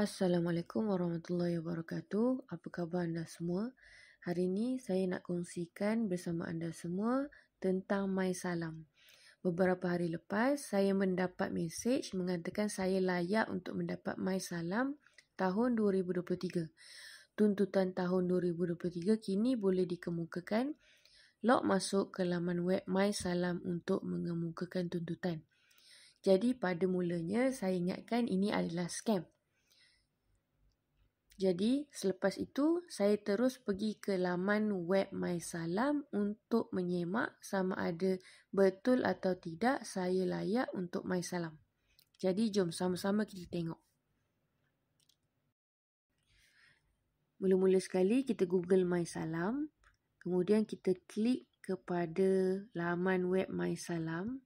Assalamualaikum warahmatullahi wabarakatuh. Apa khabar anda semua? Hari ini saya nak kongsikan bersama anda semua tentang My Salam. Beberapa hari lepas, saya mendapat mesej mengatakan saya layak untuk mendapat My Salam tahun 2023. Tuntutan tahun 2023 kini boleh dikemukakan. Log masuk ke laman web My Salam untuk mengemukakan tuntutan. Jadi pada mulanya saya ingatkan ini adalah scam. Jadi selepas itu saya terus pergi ke laman web MySalam untuk menyemak sama ada betul atau tidak saya layak untuk MySalam. Jadi jom sama-sama kita tengok. Mula-mula sekali kita google My Salam, Kemudian kita klik kepada laman web My Salam.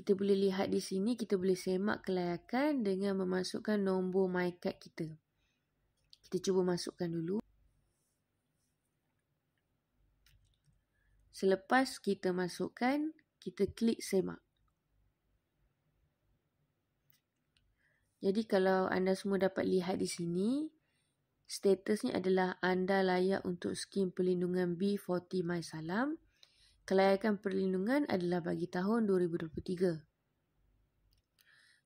kita boleh lihat di sini kita boleh semak kelayakan dengan memasukkan nombor MyCard kita. Kita cuba masukkan dulu. Selepas kita masukkan, kita klik semak. Jadi kalau anda semua dapat lihat di sini, statusnya adalah anda layak untuk skim pelindungan B40 MySalam kelayakan perlindungan adalah bagi tahun 2023.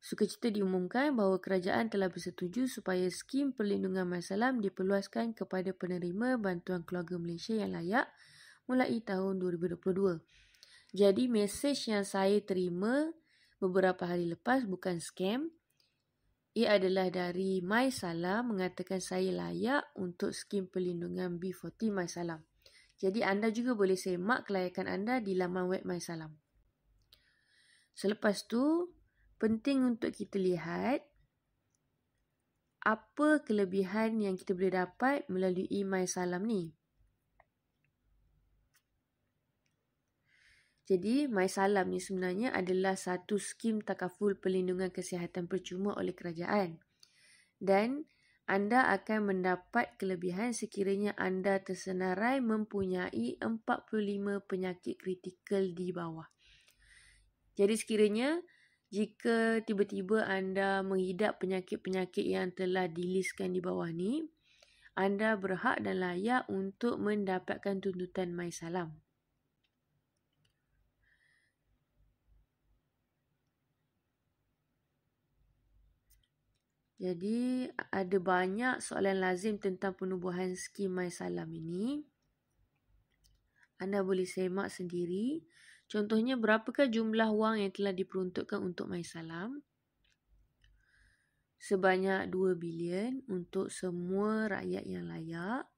Sukacita diumumkan bahawa kerajaan telah bersetuju supaya skim perlindungan masalam diperluaskan kepada penerima bantuan keluarga Malaysia yang layak mulai tahun 2022. Jadi mesej yang saya terima beberapa hari lepas bukan scam. Ia adalah dari Mai Salam mengatakan saya layak untuk skim perlindungan B40 Mai Salam. Jadi anda juga boleh semak kelayakan anda di laman web My Salam. Selepas tu, penting untuk kita lihat apa kelebihan yang kita boleh dapat melalui My Salam ni. Jadi, My Salam ni sebenarnya adalah satu skim takaful perlindungan kesihatan percuma oleh kerajaan. Dan anda akan mendapat kelebihan sekiranya anda tersenarai mempunyai 45 penyakit kritikal di bawah. Jadi sekiranya jika tiba-tiba anda menghidap penyakit-penyakit yang telah diliskan di bawah ni, anda berhak dan layak untuk mendapatkan tuntutan mai Jadi ada banyak soalan lazim tentang penubuhan skim My Salam ini. Anda boleh semak sendiri. Contohnya berapakah jumlah wang yang telah diperuntukkan untuk My Salam? Sebanyak 2 bilion untuk semua rakyat yang layak.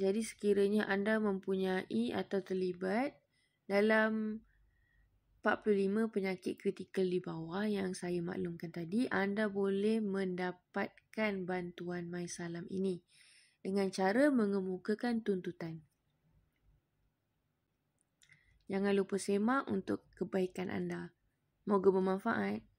Jadi sekiranya anda mempunyai atau terlibat dalam 45 penyakit kritikal di bawah yang saya maklumkan tadi, anda boleh mendapatkan bantuan Salam ini dengan cara mengemukakan tuntutan. Jangan lupa semak untuk kebaikan anda. Moga bermanfaat.